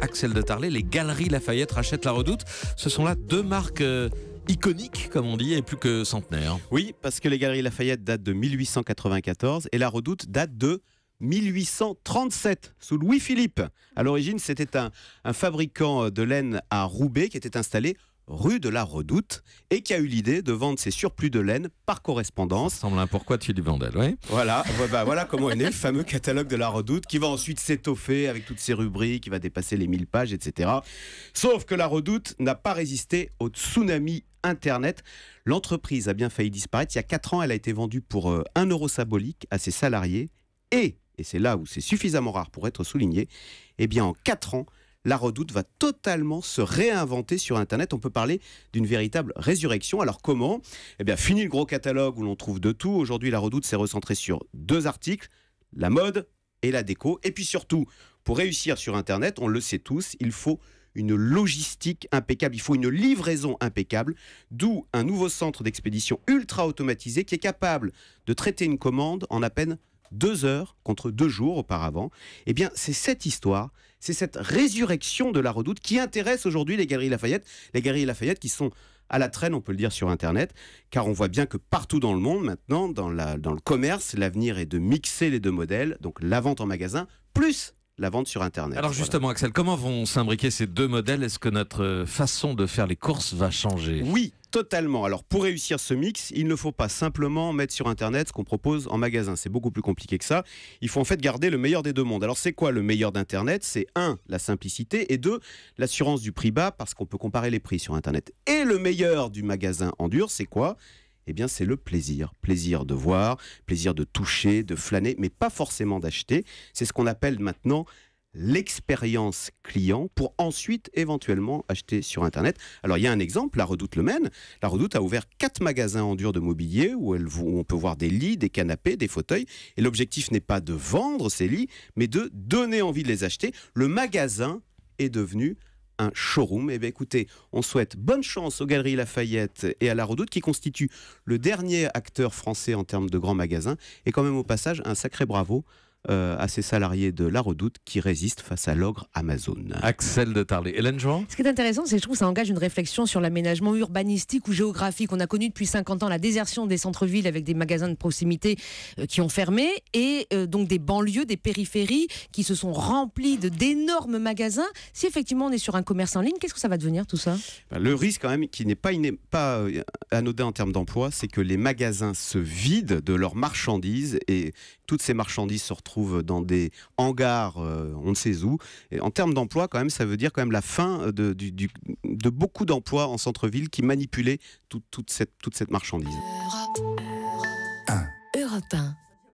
Axel de Tarlet, les Galeries Lafayette rachètent la Redoute. Ce sont là deux marques euh, iconiques, comme on dit, et plus que centenaires. Oui, parce que les Galeries Lafayette datent de 1894 et la Redoute date de 1837 sous Louis-Philippe. À l'origine, c'était un, un fabricant euh, de laine à Roubaix qui était installé rue de la Redoute et qui a eu l'idée de vendre ses surplus de laine par correspondance. Ça semble un pourquoi tu lui vendais, oui. Voilà, bah, bah, voilà comment est né le fameux catalogue de la Redoute qui va ensuite s'étoffer avec toutes ses rubriques, qui va dépasser les 1000 pages, etc. Sauf que la Redoute n'a pas résisté au tsunami Internet. L'entreprise a bien failli disparaître. Il y a 4 ans, elle a été vendue pour 1 euh, euro symbolique à ses salariés et, et c'est là où c'est suffisamment rare pour être souligné, eh bien en 4 ans, la redoute va totalement se réinventer sur Internet. On peut parler d'une véritable résurrection. Alors comment Eh bien, fini le gros catalogue où l'on trouve de tout. Aujourd'hui, la redoute s'est recentrée sur deux articles, la mode et la déco. Et puis surtout, pour réussir sur Internet, on le sait tous, il faut une logistique impeccable, il faut une livraison impeccable, d'où un nouveau centre d'expédition ultra automatisé qui est capable de traiter une commande en à peine deux heures contre deux jours auparavant. Eh bien, c'est cette histoire, c'est cette résurrection de la redoute qui intéresse aujourd'hui les Galeries Lafayette. Les Galeries Lafayette qui sont à la traîne, on peut le dire sur Internet, car on voit bien que partout dans le monde, maintenant, dans, dans le commerce, l'avenir est de mixer les deux modèles, donc la vente en magasin, plus la vente sur Internet. Alors justement, Axel, comment vont s'imbriquer ces deux modèles Est-ce que notre euh, façon de faire les courses va changer Oui, Totalement. Alors pour réussir ce mix, il ne faut pas simplement mettre sur Internet ce qu'on propose en magasin. C'est beaucoup plus compliqué que ça. Il faut en fait garder le meilleur des deux mondes. Alors c'est quoi le meilleur d'Internet C'est un, la simplicité et deux, l'assurance du prix bas parce qu'on peut comparer les prix sur Internet. Et le meilleur du magasin en dur, c'est quoi eh bien c'est le plaisir. Plaisir de voir, plaisir de toucher, de flâner, mais pas forcément d'acheter. C'est ce qu'on appelle maintenant l'expérience client pour ensuite éventuellement acheter sur Internet. Alors il y a un exemple, la Redoute Le mène. La Redoute a ouvert quatre magasins en dur de mobilier où, où on peut voir des lits, des canapés, des fauteuils. Et l'objectif n'est pas de vendre ces lits, mais de donner envie de les acheter. Le magasin est devenu un showroom. Et eh bien écoutez, on souhaite bonne chance aux Galeries Lafayette et à La Redoute qui constituent le dernier acteur français en termes de grands magasins. Et quand même au passage, un sacré bravo euh, à ses salariés de La Redoute qui résistent face à l'ogre Amazon. Axel de Tarlé. Hélène Jean Ce qui est intéressant, c'est que je trouve que ça engage une réflexion sur l'aménagement urbanistique ou géographique. On a connu depuis 50 ans la désertion des centres-villes avec des magasins de proximité euh, qui ont fermé et euh, donc des banlieues, des périphéries qui se sont remplies de d'énormes magasins. Si effectivement on est sur un commerce en ligne, qu'est-ce que ça va devenir tout ça ben, Le risque quand même qui n'est pas, pas anodin en termes d'emploi, c'est que les magasins se vident de leurs marchandises et toutes ces marchandises se retrouvent dans des hangars, euh, on ne sait où. Et en termes d'emploi, quand même, ça veut dire quand même la fin de, beaucoup d'emplois en centre-ville qui manipulaient toute, cette, marchandise.